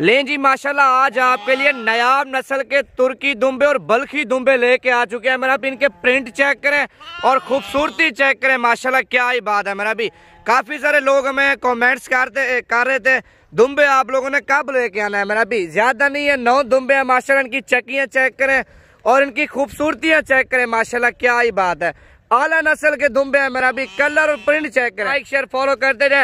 ले जी माशाल्लाह आज आपके लिए नयाब नस्ल के तुर्की दुम्बे और बल्खी दुम्बे लेके आ चुके हैं मेरा भी इनके प्रिंट चेक करें और खूबसूरती चेक करें माशाल्लाह क्या ही बात है मेरा भी काफ़ी सारे लोग हमें कमेंट्स करते कर रहे थे दुम्बे आप लोगों ने कब लेके आना है मेरा भी ज़्यादा नहीं है नौ दुम्बे हैं माशा इनकी चक्कियाँ चेक करें और इनकी खूबसूरतियाँ चेक करें माशाला क्या ही बात है आला नस्ल के दुम्बे हैं मेरा भी कलर और प्रिंट चेक करें लाइक शेयर फॉलो करते जाए